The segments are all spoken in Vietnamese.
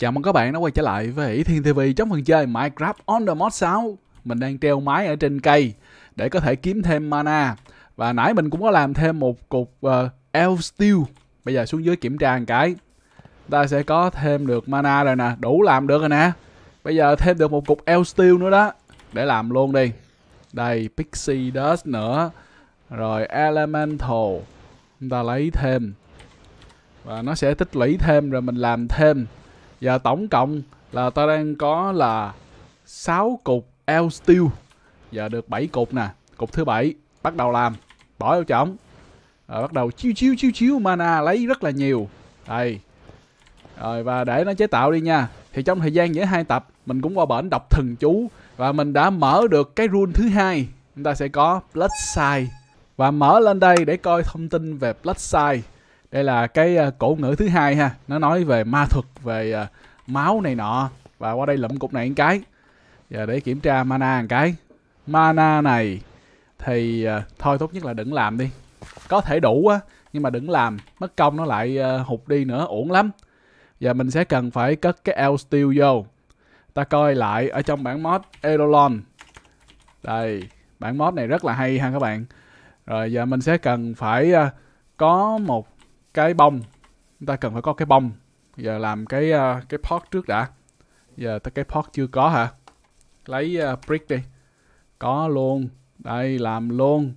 Chào mừng các bạn đã quay trở lại với Thiên TV trong phần chơi Minecraft on the Mod 6. Mình đang treo máy ở trên cây để có thể kiếm thêm mana. Và nãy mình cũng có làm thêm một cục uh, elf steel. Bây giờ xuống dưới kiểm tra một cái. Ta sẽ có thêm được mana rồi nè, đủ làm được rồi nè. Bây giờ thêm được một cục elf steel nữa đó để làm luôn đi. Đây, pixie dust nữa. Rồi elemental. Chúng ta lấy thêm. Và nó sẽ tích lũy thêm rồi mình làm thêm và dạ, tổng cộng là ta đang có là 6 cục L steel và dạ, được 7 cục nè cục thứ bảy bắt đầu làm bỏ vô chổng rồi bắt đầu chiêu chiêu chiêu chiêu mana lấy rất là nhiều đây rồi và để nó chế tạo đi nha thì trong thời gian giữa hai tập mình cũng qua bển đọc thần chú và mình đã mở được cái rune thứ hai chúng ta sẽ có blood và mở lên đây để coi thông tin về blood đây là cái à, cổ ngữ thứ hai ha nó nói về ma thuật về à, máu này nọ và qua đây lụm cục này một cái giờ để kiểm tra mana một cái mana này thì à, thôi tốt nhất là đừng làm đi có thể đủ á nhưng mà đừng làm mất công nó lại hụt đi nữa uổng lắm và mình sẽ cần phải cất cái el steel vô ta coi lại ở trong bản mod Eidolon đây bản mod này rất là hay ha các bạn rồi giờ mình sẽ cần phải có một cái bông chúng ta cần phải có cái bông giờ làm cái uh, cái pot trước đã giờ tới cái pot chưa có hả lấy uh, brick đi có luôn đây làm luôn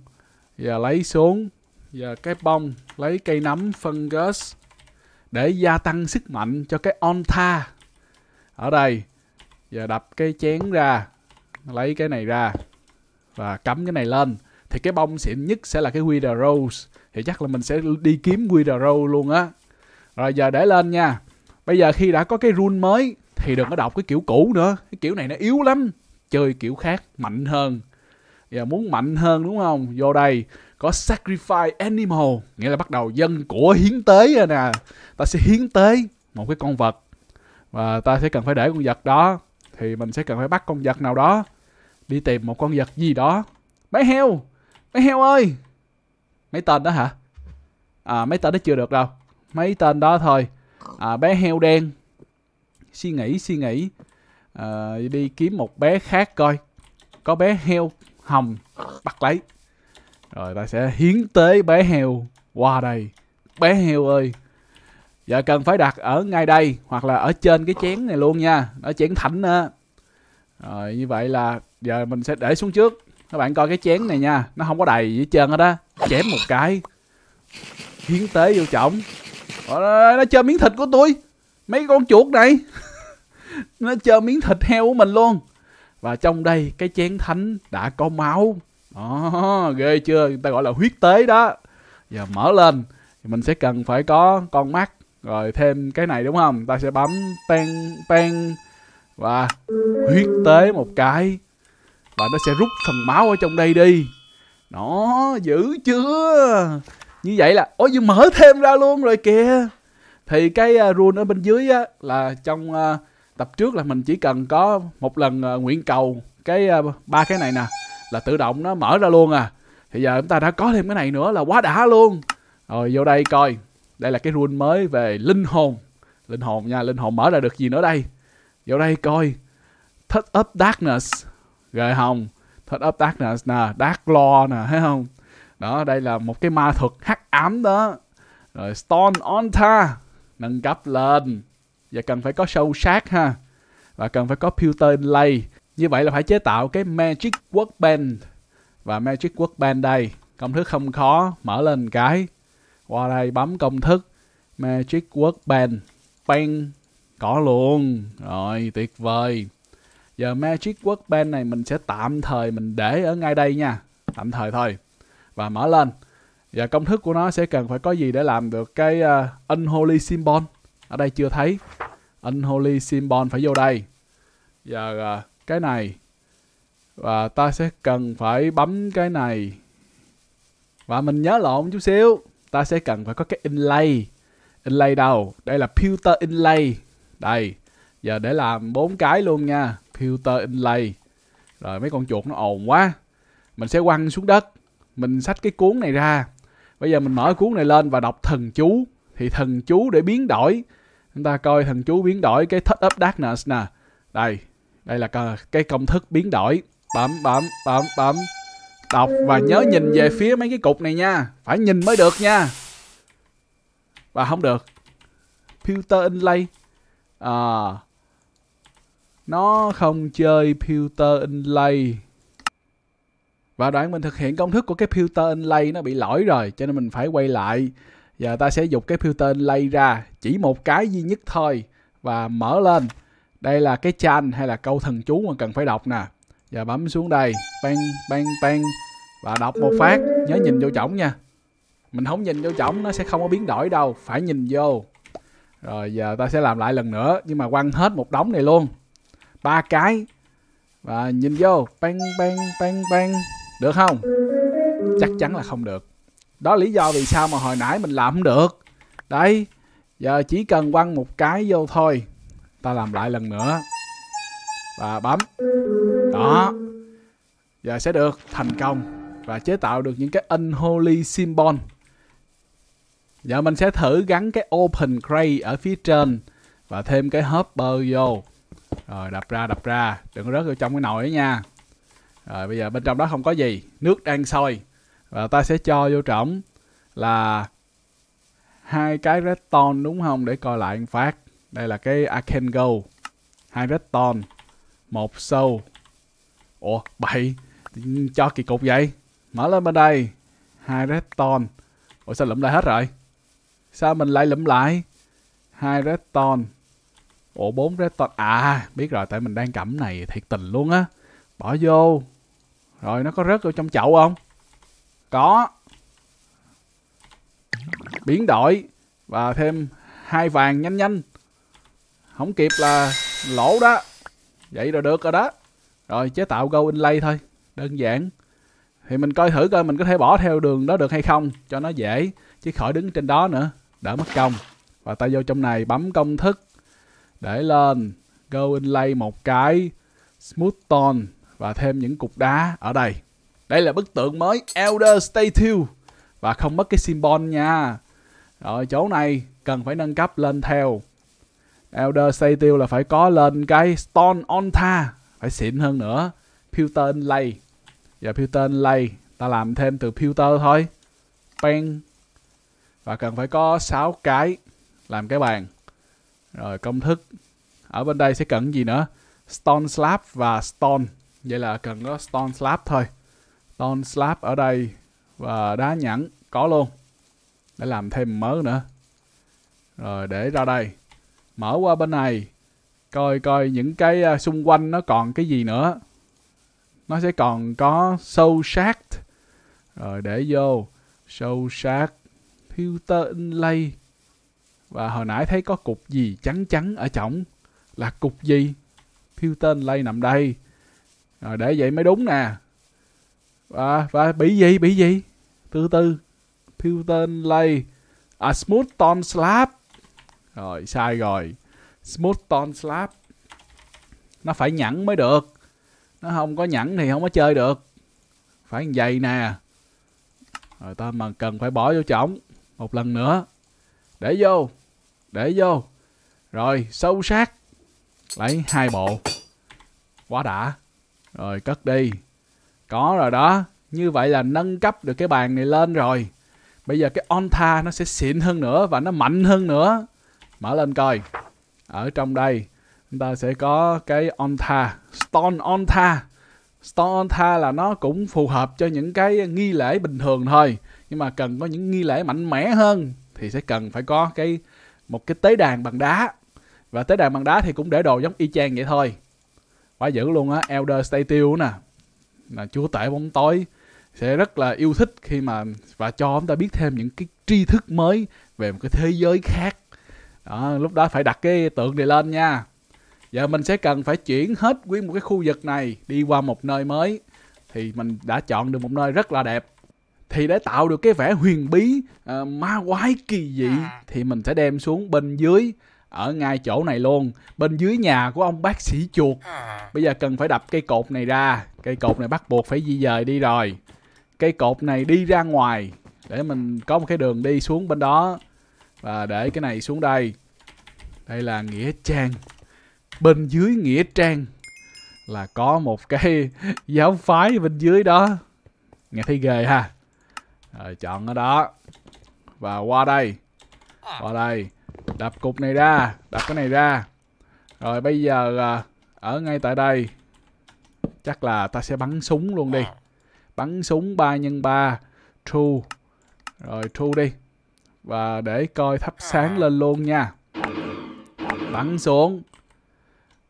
giờ lấy xuống giờ cái bông lấy cây nấm fungus để gia tăng sức mạnh cho cái onta ở đây giờ đập cái chén ra lấy cái này ra và cắm cái này lên thì cái bông xịn nhất sẽ là cái Wither Rose thì chắc là mình sẽ đi kiếm WeDRO luôn á rồi giờ để lên nha bây giờ khi đã có cái rune mới thì đừng có đọc cái kiểu cũ nữa cái kiểu này nó yếu lắm chơi kiểu khác mạnh hơn giờ muốn mạnh hơn đúng không vô đây có sacrifice animal nghĩa là bắt đầu dân của hiến tế rồi nè ta sẽ hiến tế một cái con vật và ta sẽ cần phải để con vật đó thì mình sẽ cần phải bắt con vật nào đó đi tìm một con vật gì đó bé heo bé heo ơi mấy tên đó hả à, mấy tên đó chưa được đâu mấy tên đó thôi à, bé heo đen suy nghĩ suy nghĩ à, đi kiếm một bé khác coi có bé heo hồng bắt lấy rồi ta sẽ hiến tế bé heo qua đây bé heo ơi giờ cần phải đặt ở ngay đây hoặc là ở trên cái chén này luôn nha ở chén thảnh á rồi như vậy là giờ mình sẽ để xuống trước các bạn coi cái chén này nha nó không có đầy gì hết trơn hết á chém một cái hiến tế vô trọng nó chơi miếng thịt của tôi mấy con chuột này nó chơi miếng thịt heo của mình luôn và trong đây cái chén thánh đã có máu đó ghê chưa người ta gọi là huyết tế đó giờ mở lên thì mình sẽ cần phải có con mắt rồi thêm cái này đúng không ta sẽ bấm pen pen và huyết tế một cái và nó sẽ rút phần máu ở trong đây đi nó dữ chưa như vậy là ôi vừa mở thêm ra luôn rồi kìa thì cái à, rune ở bên dưới á, là trong à, tập trước là mình chỉ cần có một lần à, nguyện cầu cái ba cái này nè là tự động nó mở ra luôn à thì giờ chúng ta đã có thêm cái này nữa là quá đã luôn rồi vô đây coi đây là cái rune mới về linh hồn linh hồn nha linh hồn mở ra được gì nữa đây vô đây coi Touch up darkness gợi hồng, thích ấp tác nè nè đắc lo nè thấy không đó đây là một cái ma thuật hắc ám đó rồi stone on onta nâng cấp lên và cần phải có sâu sát ha và cần phải có filter lay như vậy là phải chế tạo cái magic workbench và magic workbench đây công thức không khó mở lên cái qua đây bấm công thức magic workbench bang có luôn rồi tuyệt vời Giờ Magic Workbench này mình sẽ tạm thời mình để ở ngay đây nha. Tạm thời thôi. Và mở lên. Và công thức của nó sẽ cần phải có gì để làm được cái uh, Unholy Symbol. Ở đây chưa thấy. Unholy Symbol phải vô đây. Giờ uh, cái này. Và ta sẽ cần phải bấm cái này. Và mình nhớ lộn chút xíu. Ta sẽ cần phải có cái inlay. Inlay đâu? Đây là pewter inlay. Đây. Giờ để làm bốn cái luôn nha filter inlay rồi mấy con chuột nó ồn quá mình sẽ quăng xuống đất mình xách cái cuốn này ra bây giờ mình mở cuốn này lên và đọc thần chú thì thần chú để biến đổi chúng ta coi thần chú biến đổi cái thất up darkness nè đây đây là cái công thức biến đổi bấm bấm bấm bấm đọc và nhớ nhìn về phía mấy cái cục này nha phải nhìn mới được nha và không được filter inlay à, nó không chơi filter inlay và đoạn mình thực hiện công thức của cái filter inlay nó bị lỗi rồi cho nên mình phải quay lại giờ ta sẽ dục cái filter inlay ra chỉ một cái duy nhất thôi và mở lên đây là cái chan hay là câu thần chú mà cần phải đọc nè giờ bấm xuống đây bang bang bang và đọc một phát nhớ nhìn vô chổng nha mình không nhìn vô chổng nó sẽ không có biến đổi đâu phải nhìn vô rồi giờ ta sẽ làm lại lần nữa nhưng mà quăng hết một đống này luôn ba cái và nhìn vô bang bang bang bang được không chắc chắn là không được đó lý do vì sao mà hồi nãy mình làm không được đấy giờ chỉ cần quăng một cái vô thôi ta làm lại lần nữa và bấm đó giờ sẽ được thành công và chế tạo được những cái unholy symbol giờ mình sẽ thử gắn cái open cray ở phía trên và thêm cái hopper vô rồi đập ra đập ra đừng rớt vô trong cái nồi ấy nha rồi bây giờ bên trong đó không có gì nước đang sôi và ta sẽ cho vô trỏng là hai cái redstone đúng không để coi lại phát đây là cái arcane gold hai redstone một sâu ủa bậy cho kỳ cục vậy mở lên bên đây hai redstone ủa sao lụm lại hết rồi sao mình lại lụm lại hai redstone Ủa 4 Raptor À biết rồi tại mình đang cẩm này thiệt tình luôn á Bỏ vô Rồi nó có rớt ở trong chậu không Có Biến đổi Và thêm hai vàng nhanh nhanh Không kịp là lỗ đó Vậy rồi được rồi đó Rồi chế tạo go inlay thôi Đơn giản Thì mình coi thử coi mình có thể bỏ theo đường đó được hay không Cho nó dễ Chứ khỏi đứng trên đó nữa Đỡ mất công Và ta vô trong này bấm công thức để lên go inlay một cái smooth tone và thêm những cục đá ở đây đây là bức tượng mới Elder Statue và không mất cái symbol nha rồi chỗ này cần phải nâng cấp lên theo Elder Statue là phải có lên cái Stone Altar phải xịn hơn nữa Pewter Inlay và Pewter Inlay ta làm thêm từ Pewter thôi Pen và cần phải có 6 cái làm cái bàn rồi công thức ở bên đây sẽ cần gì nữa stone slab và stone vậy là cần có stone slab thôi stone slab ở đây và đá nhẵn có luôn để làm thêm mớ nữa rồi để ra đây mở qua bên này coi coi những cái à, xung quanh nó còn cái gì nữa nó sẽ còn có sâu sát rồi để vô sâu sát filter inlay và hồi nãy thấy có cục gì trắng trắng ở trọng là cục gì phiêu tên lây nằm đây rồi để vậy mới đúng nè và và bị gì bị gì từ từ phiêu tên lây à smooth tone slap rồi sai rồi smooth tone slap nó phải nhẵn mới được nó không có nhẵn thì không có chơi được phải như vậy nè rồi ta mà cần phải bỏ vô trọng một lần nữa để vô để vô rồi sâu sát lấy hai bộ quá đã rồi cất đi có rồi đó như vậy là nâng cấp được cái bàn này lên rồi bây giờ cái onta nó sẽ xịn hơn nữa và nó mạnh hơn nữa mở lên coi ở trong đây chúng ta sẽ có cái onta stone onta stone onta là nó cũng phù hợp cho những cái nghi lễ bình thường thôi nhưng mà cần có những nghi lễ mạnh mẽ hơn thì sẽ cần phải có cái một cái tế đàn bằng đá và tế đàn bằng đá thì cũng để đồ giống y chang vậy thôi quá dữ luôn á elder statue nè là chúa tể bóng tối sẽ rất là yêu thích khi mà và cho chúng ta biết thêm những cái tri thức mới về một cái thế giới khác đó, lúc đó phải đặt cái tượng này lên nha giờ mình sẽ cần phải chuyển hết nguyên một cái khu vực này đi qua một nơi mới thì mình đã chọn được một nơi rất là đẹp thì để tạo được cái vẻ huyền bí uh, ma quái kỳ dị à. thì mình sẽ đem xuống bên dưới ở ngay chỗ này luôn bên dưới nhà của ông bác sĩ chuột à. bây giờ cần phải đập cây cột này ra cây cột này bắt buộc phải di dời đi rồi cây cột này đi ra ngoài để mình có một cái đường đi xuống bên đó và để cái này xuống đây đây là nghĩa trang bên dưới nghĩa trang là có một cái giáo phái bên dưới đó nghe thấy ghê ha rồi ờ, chọn ở đó Và qua đây Qua đây Đập cục này ra Đập cái này ra Rồi bây giờ ờ, Ở ngay tại đây Chắc là ta sẽ bắn súng luôn đi Bắn súng 3 x 3 True Rồi true đi Và để coi thắp sáng lên luôn nha Bắn xuống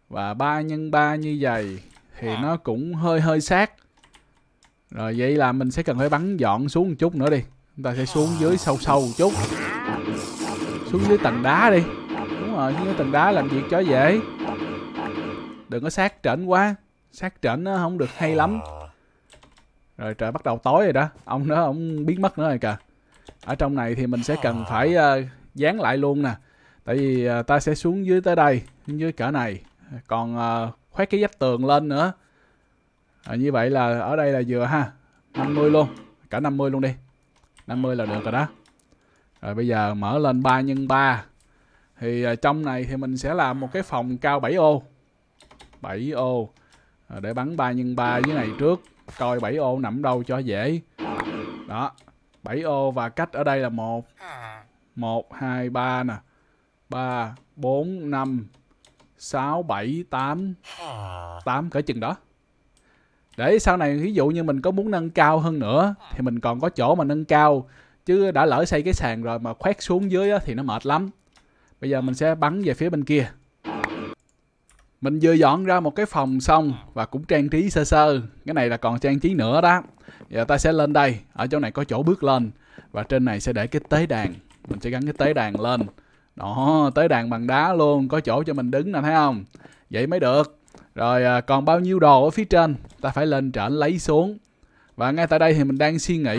Và 3 x 3 như vậy Thì nó cũng hơi hơi sát rồi vậy là mình sẽ cần phải bắn dọn xuống một chút nữa đi Chúng ta sẽ xuống dưới sâu sâu một chút Xuống dưới tầng đá đi Đúng rồi, xuống dưới tầng đá làm việc cho dễ Đừng có sát trển quá Sát trển nó không được hay lắm Rồi trời bắt đầu tối rồi đó Ông đó ông biến mất nữa rồi kìa Ở trong này thì mình sẽ cần phải uh, dán lại luôn nè Tại vì uh, ta sẽ xuống dưới tới đây Xuống dưới cỡ này Còn uh, khoét cái vách tường lên nữa à, như vậy là ở đây là vừa ha 50 luôn cả 50 luôn đi 50 là được rồi đó rồi bây giờ mở lên 3 x 3 thì à, trong này thì mình sẽ làm một cái phòng cao 7 ô 7 ô à, để bắn 3 x 3 dưới này trước coi 7 ô nằm đâu cho dễ đó 7 ô và cách ở đây là 1 1, 2, 3 nè 3, 4, 5 6, 7, 8 8 cỡ chừng đó để sau này ví dụ như mình có muốn nâng cao hơn nữa thì mình còn có chỗ mà nâng cao chứ đã lỡ xây cái sàn rồi mà khoét xuống dưới á, thì nó mệt lắm bây giờ mình sẽ bắn về phía bên kia mình vừa dọn ra một cái phòng xong và cũng trang trí sơ sơ cái này là còn trang trí nữa đó giờ ta sẽ lên đây ở chỗ này có chỗ bước lên và trên này sẽ để cái tế đàn mình sẽ gắn cái tế đàn lên đó tế đàn bằng đá luôn có chỗ cho mình đứng nè thấy không vậy mới được rồi à, còn bao nhiêu đồ ở phía trên ta phải lên trển lấy xuống. Và ngay tại đây thì mình đang suy nghĩ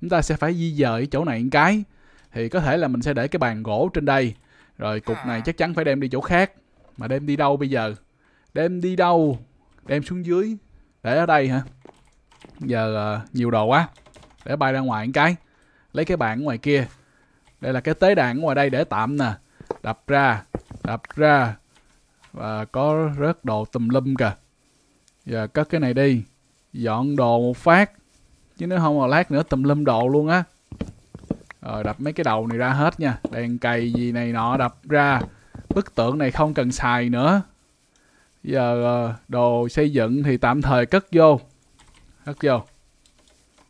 chúng ta sẽ phải di dời chỗ này một cái. Thì có thể là mình sẽ để cái bàn gỗ trên đây. Rồi cục này chắc chắn phải đem đi chỗ khác. Mà đem đi đâu bây giờ? Đem đi đâu? Đem xuống dưới. Để ở đây hả? Giờ à, nhiều đồ quá. Để bay ra ngoài một cái. Lấy cái bảng ngoài kia. Đây là cái tế đạn ngoài đây để tạm nè. Đập ra. Đập ra và có rớt đồ tùm lum kìa giờ cất cái này đi dọn đồ một phát chứ nếu không là lát nữa tùm lum đồ luôn á rồi ờ, đập mấy cái đầu này ra hết nha đèn cày gì này nọ đập ra bức tượng này không cần xài nữa giờ ờ, đồ xây dựng thì tạm thời cất vô cất vô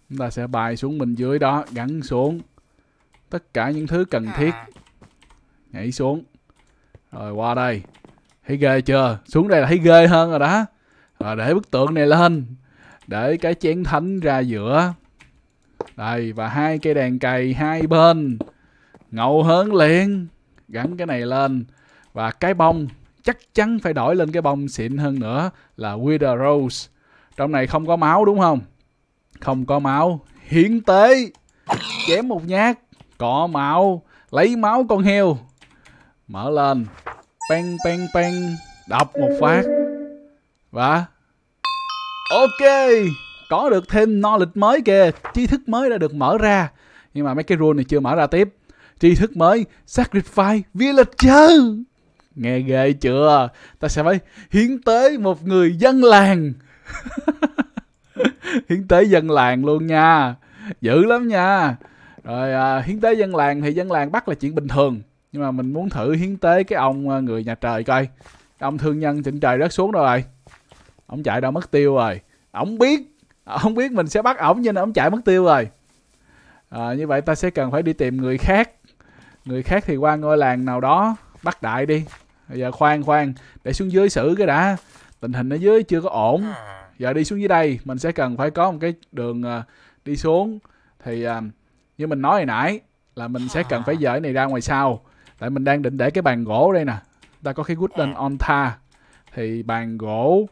chúng ta sẽ bài xuống bên dưới đó gắn xuống tất cả những thứ cần thiết à. nhảy xuống rồi qua đây thấy ghê chưa xuống đây là thấy ghê hơn rồi đó rồi để bức tượng này lên để cái chén thánh ra giữa đây và hai cây đèn cày hai bên ngầu hớn liền gắn cái này lên và cái bông chắc chắn phải đổi lên cái bông xịn hơn nữa là Wither Rose trong này không có máu đúng không không có máu hiến tế chém một nhát có máu lấy máu con heo mở lên peng peng peng đọc một phát và ok có được thêm knowledge mới kìa tri thức mới đã được mở ra nhưng mà mấy cái rule này chưa mở ra tiếp tri thức mới sacrifice villager nghe ghê chưa ta sẽ phải hiến tế một người dân làng hiến tế dân làng luôn nha dữ lắm nha rồi à, hiến tế dân làng thì dân làng bắt là chuyện bình thường nhưng mà mình muốn thử hiến tế cái ông ờ, người nhà trời coi ông thương nhân trên trời rớt xuống đâu rồi ông chạy đâu mất tiêu rồi ông biết ông biết mình sẽ bắt ổng nhưng nên ông chạy mất tiêu rồi à, như vậy ta sẽ cần phải đi tìm người khác người khác thì qua ngôi làng nào đó bắt đại đi bây giờ khoan khoan để xuống dưới xử cái đã tình hình ở dưới chưa có ổn giờ đi xuống dưới đây mình sẽ cần phải có một cái đường ờ, đi xuống thì như mình nói hồi nãy là mình sẽ cần phải dỡ này ra ngoài sau tại mình đang định để cái bàn gỗ đây nè ta có cái wooden à. altar thì bàn gỗ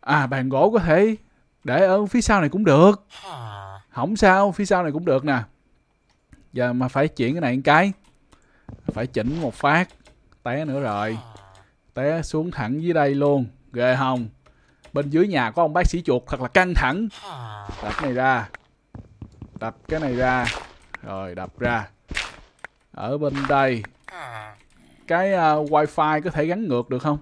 à bàn gỗ có thể để ở phía sau này cũng được không à. sao phía sau này cũng được nè giờ mà phải chuyển cái này một cái phải chỉnh một phát té nữa rồi à. té xuống thẳng dưới đây luôn ghê không bên dưới nhà có ông bác sĩ chuột thật là căng thẳng đập này ra đập cái này ra rồi đập ra ở bên đây À. cái uh, wifi có thể gắn ngược được không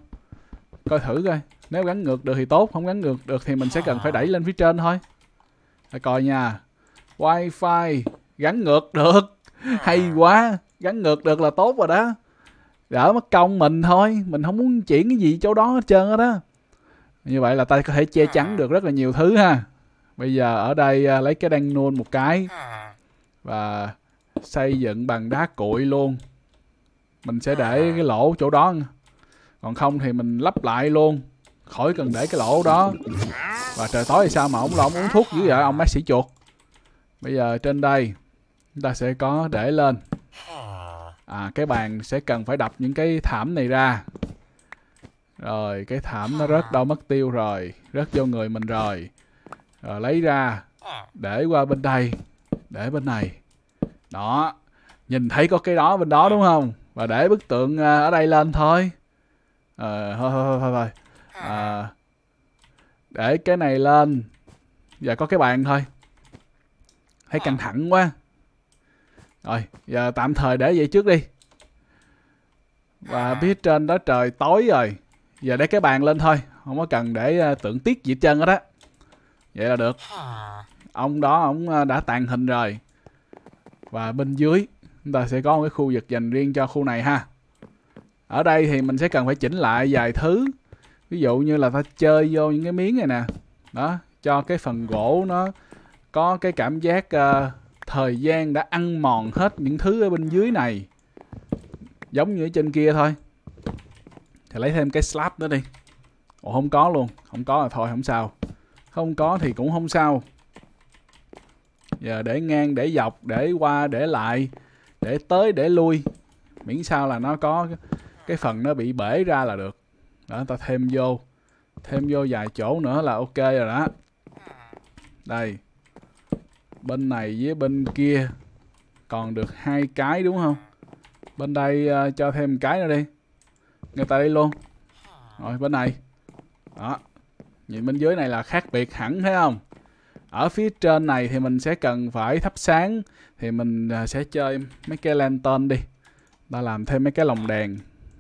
coi thử coi nếu gắn ngược được thì tốt không gắn ngược được thì mình sẽ cần phải đẩy lên phía trên thôi rồi coi nha wifi gắn ngược được à. hay quá gắn ngược được là tốt rồi đó đỡ mất công mình thôi mình không muốn chuyển cái gì chỗ đó hết trơn đó như vậy là ta có thể che chắn được rất là nhiều thứ ha bây giờ ở đây uh, lấy cái đan nôn một cái và xây dựng bằng đá cội luôn mình sẽ để à. cái lỗ chỗ đó còn không thì mình lắp lại luôn khỏi cần để cái lỗ đó và trời tối thì sao mà ông là uống thuốc dữ vậy ông bác sĩ chuột bây giờ trên đây chúng ta sẽ có để lên à cái bàn sẽ cần phải đập những cái thảm này ra rồi cái thảm nó rớt đâu mất tiêu rồi rớt vô người mình rồi rồi lấy ra để qua bên đây để bên này đó nhìn thấy có cái đó bên đó đúng không và để bức tượng à, ở đây lên thôi à, thôi thôi thôi thôi à, ờ, để cái này lên và có cái bàn thôi thấy ờ. căng thẳng quá rồi giờ tạm thời để vậy trước đi và phía à. trên đó trời tối rồi giờ để cái bàn lên thôi không có cần để à, tượng tiết gì hết trơn hết á vậy là được ông đó ông đã tàn hình rồi và bên dưới chúng ta sẽ có một cái khu vực dành riêng cho khu này ha ở đây thì mình sẽ cần phải chỉnh lại vài thứ ví dụ như là ta chơi vô những cái miếng này nè đó cho cái phần gỗ nó có cái cảm giác uh, thời gian đã ăn mòn hết những thứ ở bên dưới này giống như ở trên kia thôi thì lấy thêm cái slab nữa đi ồ không có luôn không có là thôi không sao không có thì cũng không sao giờ để ngang để dọc để qua để lại để tới để lui miễn sao là nó có cái phần nó bị bể ra là được đó ta thêm vô thêm vô vài chỗ nữa là ok rồi đó đây bên này với bên kia còn được hai cái đúng không bên đây uh, cho thêm cái nữa đi người ta đi luôn rồi bên này đó nhìn bên dưới này là khác biệt hẳn thấy không ở phía trên này thì mình sẽ cần phải thắp sáng thì mình à, sẽ chơi mấy cái lantern đi ta làm thêm mấy cái lồng đèn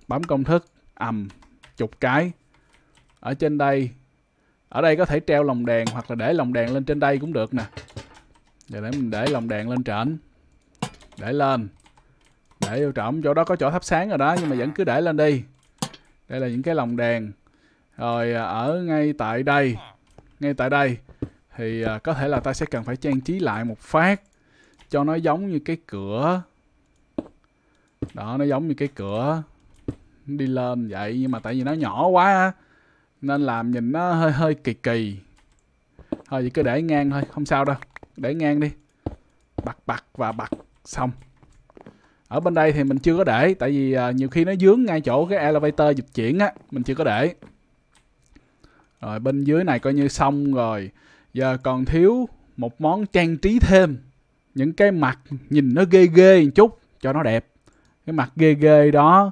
bấm công thức ầm chục cái ở trên đây ở đây có thể treo lồng đèn hoặc là để lồng đèn lên trên đây cũng được nè giờ để mình để lồng đèn lên trển để lên để vô trỏng chỗ đó có chỗ thắp sáng rồi đó nhưng mà vẫn cứ để lên đi đây là những cái lồng đèn rồi à, ở ngay tại đây ngay tại đây thì à, có thể là ta sẽ cần phải trang trí lại một phát cho nó giống như cái cửa đó nó giống như cái cửa đi lên vậy nhưng mà tại vì nó nhỏ quá nên làm nhìn nó hơi hơi kỳ kỳ thôi chỉ cứ để ngang thôi không sao đâu để ngang đi bật bật và bật xong ở bên đây thì mình chưa có để tại vì à, nhiều khi nó dướng ngay chỗ cái elevator dịch chuyển á mình chưa có để rồi bên dưới này coi như xong rồi giờ còn thiếu một món trang trí thêm những cái mặt nhìn nó ghê ghê một chút cho nó đẹp cái mặt ghê ghê đó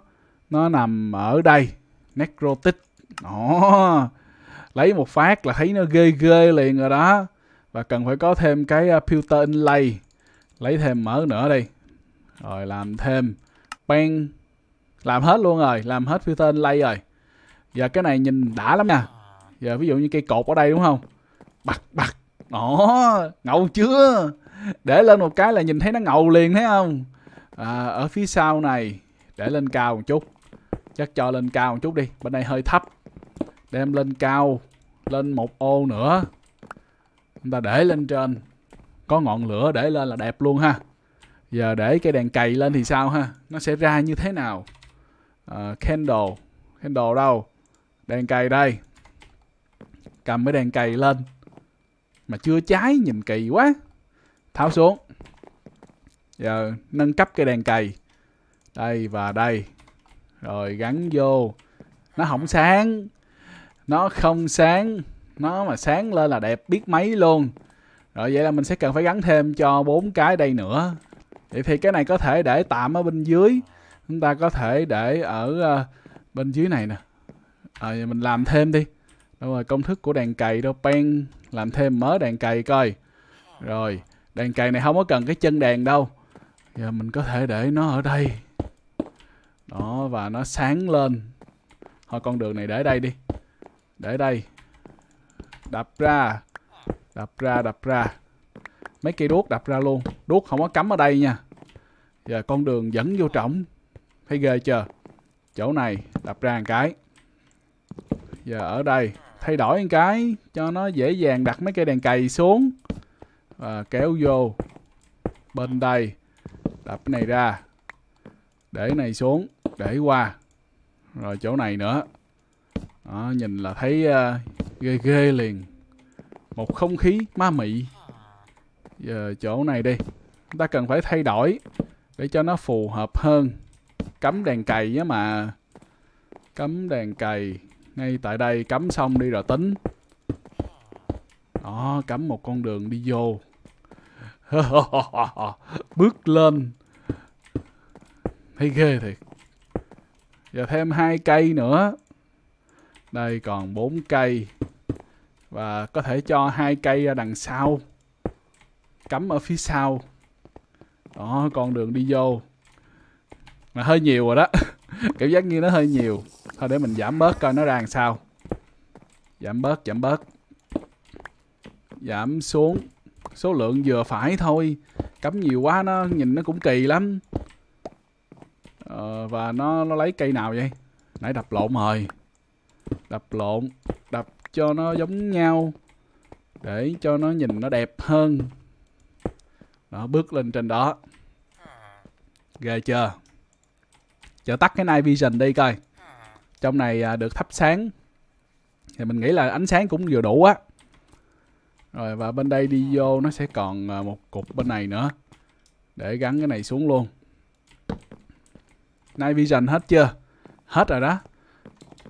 nó nằm ở đây necrotic đó lấy một phát là thấy nó ghê ghê liền rồi đó và cần phải có thêm cái à, filter inlay lấy thêm mở nữa đi rồi làm thêm pen làm hết luôn rồi làm hết filter inlay rồi giờ cái này nhìn đã lắm nha giờ ví dụ như cây cột ở đây đúng không bật bật đó ngầu chưa để lên một cái là nhìn thấy nó ngầu liền thấy không à, ở phía sau này để lên cao một chút chắc cho lên cao một chút đi bên đây hơi thấp đem lên cao lên một ô nữa chúng ta để lên trên có ngọn lửa để lên là đẹp luôn ha giờ để cái đèn cày lên thì sao ha nó sẽ ra như thế nào uh, candle candle đâu đèn cày đây cầm cái đèn cày lên mà chưa trái nhìn kỳ quá tháo xuống giờ nâng cấp cây đèn cày đây và đây rồi gắn vô nó không sáng nó không sáng nó mà sáng lên là đẹp biết mấy luôn rồi vậy là mình sẽ cần phải gắn thêm cho bốn cái đây nữa vậy thì cái này có thể để tạm ở bên dưới chúng ta có thể để ở ờ, bên dưới này nè à, mình làm thêm đi đúng rồi công thức của đàn cày đâu pen làm thêm mớ đàn cày coi rồi đàn cày này không có cần cái chân đàn đâu giờ mình có thể để nó ở đây đó và nó sáng lên thôi con đường này để đây đi để đây đập ra đập ra đập ra mấy cây đuốc đập ra luôn đuốc không có cắm ở đây nha giờ con đường dẫn vô trỏng thấy ghê chưa chỗ này đập ra một cái giờ ở đây thay đổi một cái cho nó dễ dàng đặt mấy cây đèn cày xuống và kéo vô bên đây đập này ra để này xuống để qua rồi chỗ này nữa đó, nhìn là thấy uh, ghê ghê liền một không khí ma mị giờ chỗ này đi chúng ta cần phải thay đổi để cho nó phù hợp hơn cấm đèn cày á mà cấm đèn cày ngay tại đây cắm xong đi rồi tính đó cắm một con đường đi vô bước lên thấy ghê thiệt giờ thêm hai cây nữa đây còn bốn cây và có thể cho hai cây ra đằng sau cắm ở phía sau đó con đường đi vô mà hơi nhiều rồi đó cảm giác như nó hơi nhiều thôi để mình giảm bớt coi nó ra làm sao giảm bớt giảm bớt giảm xuống số lượng vừa phải thôi cấm nhiều quá nó nhìn nó cũng kỳ lắm ờ, và nó nó lấy cây nào vậy nãy đập lộn rồi đập lộn đập cho nó giống nhau để cho nó nhìn nó đẹp hơn nó bước lên trên đó ghê chưa chờ tắt cái night vision đi coi trong này à, được thắp sáng thì mình nghĩ là ánh sáng cũng vừa đủ á rồi và bên đây đi vô nó sẽ còn à, một cục bên này nữa để gắn cái này xuống luôn Night Vision hết chưa hết rồi đó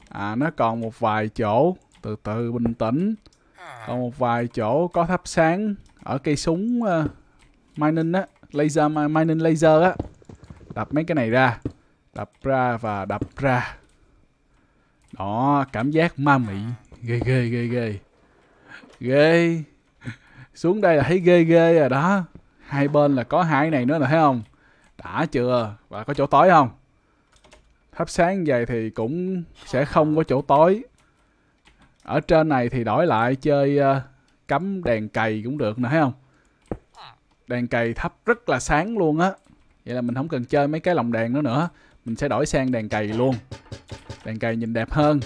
à nó còn một vài chỗ từ từ bình tĩnh còn một vài chỗ có thắp sáng ở cây súng uh, mining á laser mining laser á đập mấy cái này ra đập ra và đập ra đó, cảm giác ma mị. Ghê ghê ghê ghê. Ghê. Xuống đây là thấy ghê ghê rồi đó. Hai bên là có hai này nữa là thấy không? Đã chưa? Và có chỗ tối không? Thắp sáng vậy thì cũng sẽ không có chỗ tối. Ở trên này thì đổi lại chơi uh, cắm đèn cày cũng được nè thấy không? Đèn cày thắp rất là sáng luôn á. Vậy là mình không cần chơi mấy cái lồng đèn nữa nữa mình sẽ đổi sang đàn cày luôn đàn cày nhìn đẹp hơn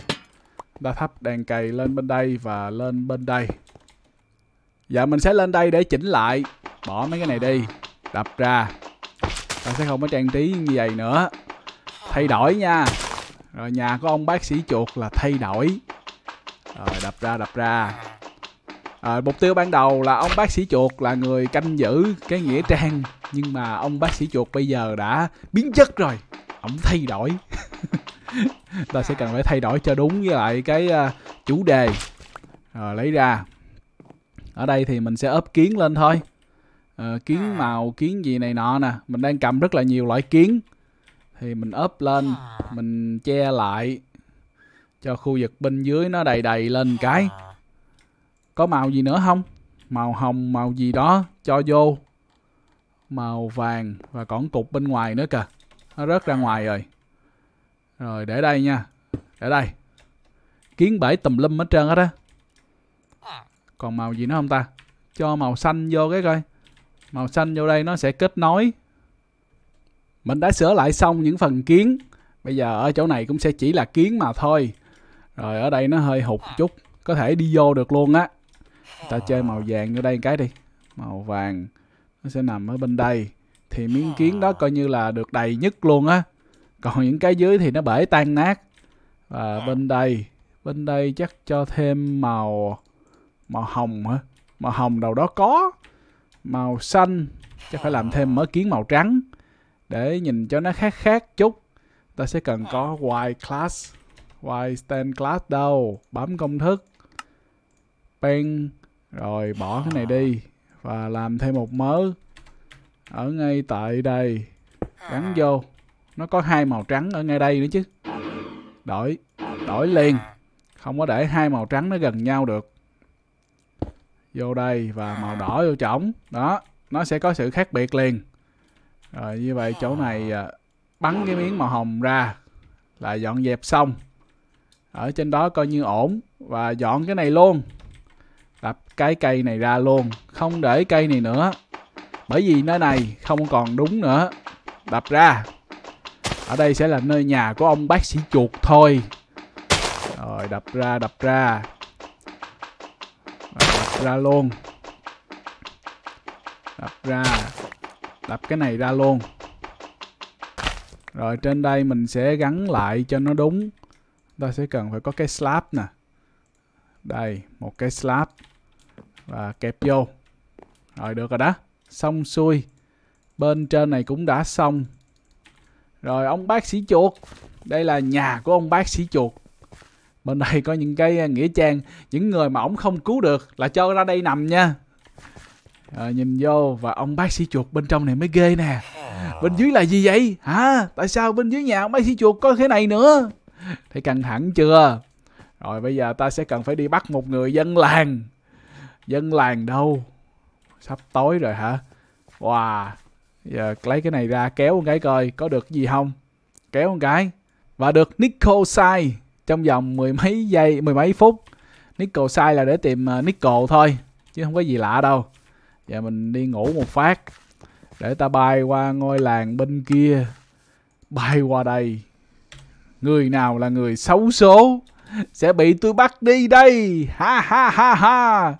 ta thắp đàn cày lên bên đây và lên bên đây giờ dạ, mình sẽ lên đây để chỉnh lại bỏ mấy cái này đi đập ra ta sẽ không có trang trí như vậy nữa thay đổi nha rồi nhà của ông bác sĩ chuột là thay đổi rồi đập ra đập ra à, mục tiêu ban đầu là ông bác sĩ chuột là người canh giữ cái nghĩa trang nhưng mà ông bác sĩ chuột bây giờ đã biến chất rồi ổng thay đổi ta sẽ cần phải thay đổi cho đúng với lại cái uh, chủ đề rồi lấy ra ở đây thì mình sẽ ốp kiến lên thôi uh, kiến à. màu kiến gì này nọ nè mình đang cầm rất là nhiều loại kiến thì mình ốp lên à. mình che lại cho khu vực bên dưới nó đầy đầy lên cái có màu gì nữa không màu hồng màu gì đó cho vô màu vàng và còn cục bên ngoài nữa kìa nó rớt ra ngoài rồi rồi để đây nha để đây kiến bể tùm lum hết trơn hết á còn màu gì nữa không ta cho màu xanh vô cái coi màu xanh vô đây nó sẽ kết nối mình đã sửa lại xong những phần kiến bây giờ ở chỗ này cũng sẽ chỉ là kiến mà thôi rồi ở đây nó hơi hụt chút có thể đi vô được luôn á ta chơi màu vàng vô đây một cái đi màu vàng nó sẽ nằm ở bên đây thì miếng kiến đó ờ. coi như là được đầy nhất luôn á còn những cái dưới thì nó bể tan nát và ờ. bên đây bên đây chắc cho thêm màu màu hồng hả màu hồng đầu đó có màu xanh chắc phải làm thêm ờ. mớ kiến màu trắng để nhìn cho nó khác khác chút ta sẽ cần có white class white stand class đâu bấm công thức pen rồi bỏ cái này đi và làm thêm một mớ ở ngay tại đây gắn à. vô nó có hai màu trắng ở ngay đây nữa chứ đổi đổi liền à. không có để hai màu trắng nó gần nhau được vô đây và à. màu đỏ vô chổng đó nó sẽ có sự khác biệt liền rồi như vậy chỗ này bắn cái miếng màu hồng ra là dọn dẹp xong ở trên đó coi như ổn và dọn cái này luôn đập cái cây này ra luôn không để cây này nữa bởi vì nơi này không còn đúng nữa đập ra ở đây sẽ là nơi nhà của ông bác sĩ chuột thôi rồi đập ra đập ra đập ra luôn đập ra đập cái này ra luôn rồi trên đây mình sẽ gắn lại cho nó đúng ta sẽ cần phải có cái slab nè đây một cái slab và kẹp vô rồi được rồi đó xong xuôi bên trên này cũng đã xong rồi ông bác sĩ chuột đây là nhà của ông bác sĩ chuột bên đây có những cái à, nghĩa trang những người mà ổng không cứu được là cho ra đây nằm nha à, nhìn vô và ông bác sĩ chuột bên trong này mới ghê nè bên dưới là gì vậy hả tại sao bên dưới nhà ông bác sĩ chuột có thế này nữa thấy căng thẳng chưa rồi bây giờ ta sẽ cần phải đi bắt một người dân làng dân làng đâu Sắp tối rồi hả? Wow. Giờ lấy cái này ra kéo một cái coi có được gì không. Kéo một cái. Và được Nickel Sai trong vòng mười mấy giây, mười mấy phút. Nickel Sai là để tìm ờ, Nickel thôi. Chứ không có gì lạ đâu. Giờ mình đi ngủ một phát. Để ta bay qua ngôi làng bên kia. Bay qua đây. Người nào là người xấu số sẽ bị tôi bắt đi đây. Ha ha ha ha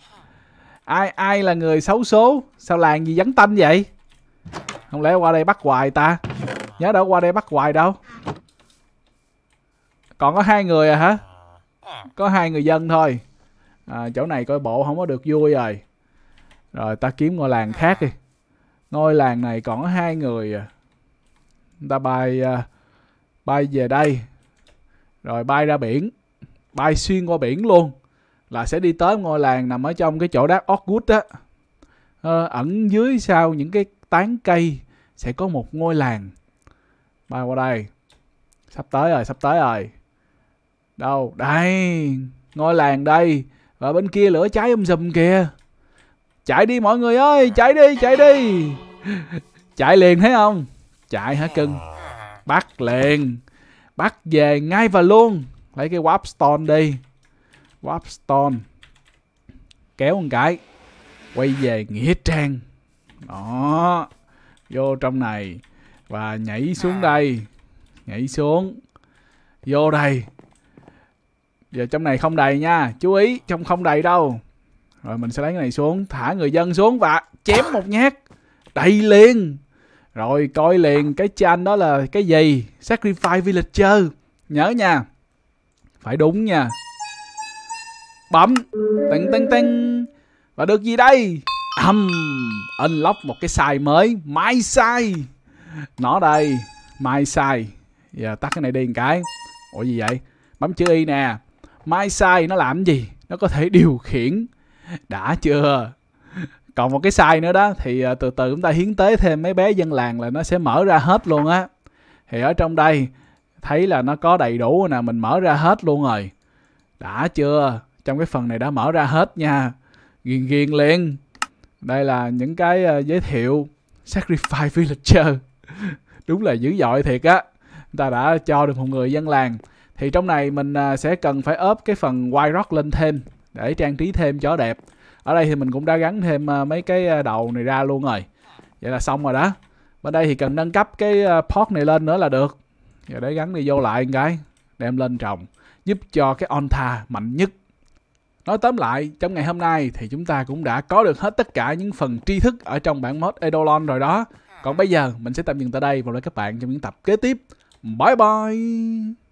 ai ai là người xấu số sao làng gì vắng tanh vậy không lẽ qua đây bắt hoài ta nhớ đâu qua đây bắt hoài đâu còn có hai người à hả có hai người dân thôi à, chỗ này coi bộ không có được vui rồi rồi ta kiếm ngôi làng khác đi ngôi làng này còn có hai người à người ta bay à, bay về đây rồi bay ra biển bay xuyên qua biển luôn là sẽ đi tới ngôi làng nằm ở trong cái chỗ đá Orkwood á ờ, ẩn dưới sau những cái tán cây sẽ có một ngôi làng bay qua đây sắp tới rồi sắp tới rồi đâu đây ngôi làng đây và bên kia lửa cháy um sùm kìa chạy đi mọi người ơi chạy đi chạy đi chạy liền thấy không chạy hả cưng bắt liền bắt về ngay và luôn lấy cái warp stone đi Warpstone kéo một cái quay về nghĩa trang đó vô trong này và nhảy xuống à. đây nhảy xuống vô đây giờ trong này không đầy nha chú ý trong không đầy đâu rồi mình sẽ lấy cái này xuống thả người dân xuống và chém một nhát đầy liền rồi coi liền cái chanh đó là cái gì sacrifice villager nhớ nha phải đúng nha Bấm tưng tưng tưng Và được gì đây Âm Unlock một cái size mới my size Nó đây my size Giờ tắt cái này đi một cái Ủa gì vậy Bấm chữ Y nè my size nó làm gì Nó có thể điều khiển Đã chưa còn một cái size nữa đó thì à, từ từ chúng ta hiến tế thêm mấy bé dân làng là nó sẽ mở ra hết luôn á thì ở trong đây thấy là nó có đầy đủ nè mình mở ra hết luôn rồi đã chưa trong cái phần này đã mở ra hết nha ghiền ghiền liền đây là những cái uh, giới thiệu sacrifice villager đúng là dữ dội thiệt á ta đã cho được một người dân làng thì trong này mình uh, sẽ cần phải ốp cái phần white rock lên thêm để trang trí thêm cho đẹp ở đây thì mình cũng đã gắn thêm uh, mấy cái đầu này ra luôn rồi vậy là xong rồi đó bên đây thì cần nâng cấp cái pot này lên nữa là được rồi để gắn đi vô lại cái đem lên trồng giúp cho cái onta mạnh nhất Nói tóm lại, trong ngày hôm nay thì chúng ta cũng đã có được hết tất cả những phần tri thức ở trong bản mod Eidolon rồi đó. À. Còn bây giờ mình sẽ tạm dừng tại đây và lại các bạn trong những tập kế tiếp. Bye bye!